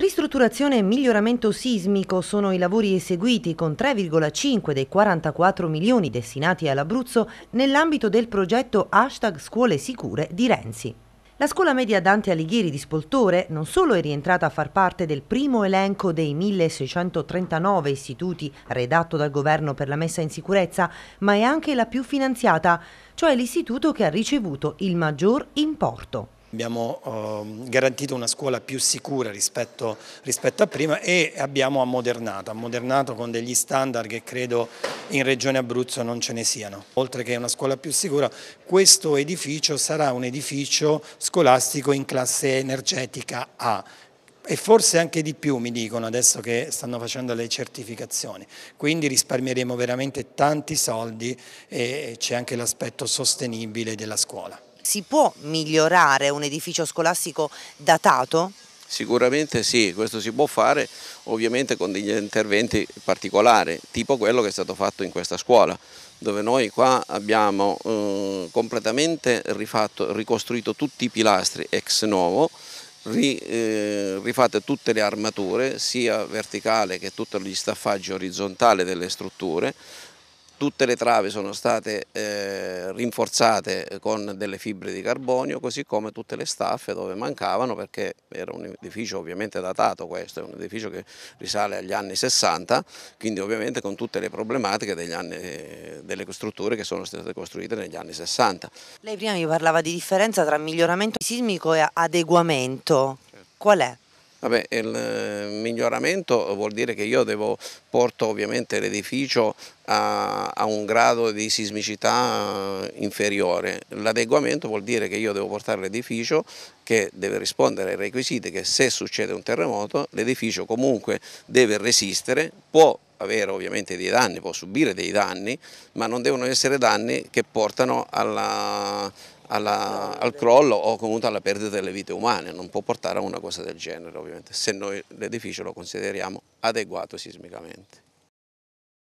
Ristrutturazione e miglioramento sismico sono i lavori eseguiti con 3,5 dei 44 milioni destinati all'Abruzzo nell'ambito del progetto Hashtag Scuole Sicure di Renzi. La scuola media Dante Alighieri di Spoltore non solo è rientrata a far parte del primo elenco dei 1639 istituti redatto dal governo per la messa in sicurezza, ma è anche la più finanziata, cioè l'istituto che ha ricevuto il maggior importo abbiamo ehm, garantito una scuola più sicura rispetto, rispetto a prima e abbiamo ammodernato, ammodernato con degli standard che credo in Regione Abruzzo non ce ne siano. Oltre che una scuola più sicura, questo edificio sarà un edificio scolastico in classe energetica A, e forse anche di più mi dicono adesso che stanno facendo le certificazioni, quindi risparmieremo veramente tanti soldi e c'è anche l'aspetto sostenibile della scuola si può migliorare un edificio scolastico datato? Sicuramente sì, questo si può fare ovviamente con degli interventi particolari, tipo quello che è stato fatto in questa scuola, dove noi qua abbiamo eh, completamente rifatto, ricostruito tutti i pilastri ex novo, ri, eh, rifatte tutte le armature, sia verticale che tutto gli staffaggi orizzontale delle strutture, tutte le travi sono state eh, rinforzate eh, con delle fibre di carbonio, così come tutte le staffe dove mancavano, perché era un edificio ovviamente datato questo, è un edificio che risale agli anni 60, quindi ovviamente con tutte le problematiche anni, eh, delle strutture che sono state costruite negli anni 60. Lei prima mi parlava di differenza tra miglioramento sismico e adeguamento, certo. qual è? Vabbè, il eh, miglioramento vuol dire che io devo, porto ovviamente l'edificio a, a, un grado di sismicità eh, inferiore. L'adeguamento vuol dire che io devo portare l'edificio che deve rispondere ai requisiti che se succede un terremoto l'edificio comunque deve resistere, può avere ovviamente dei danni, può subire dei danni, ma non devono essere danni che portano alla alla, al crollo o comunque alla perdita delle vite umane, non può portare a una cosa del genere ovviamente, se noi l'edificio lo consideriamo adeguato sismicamente.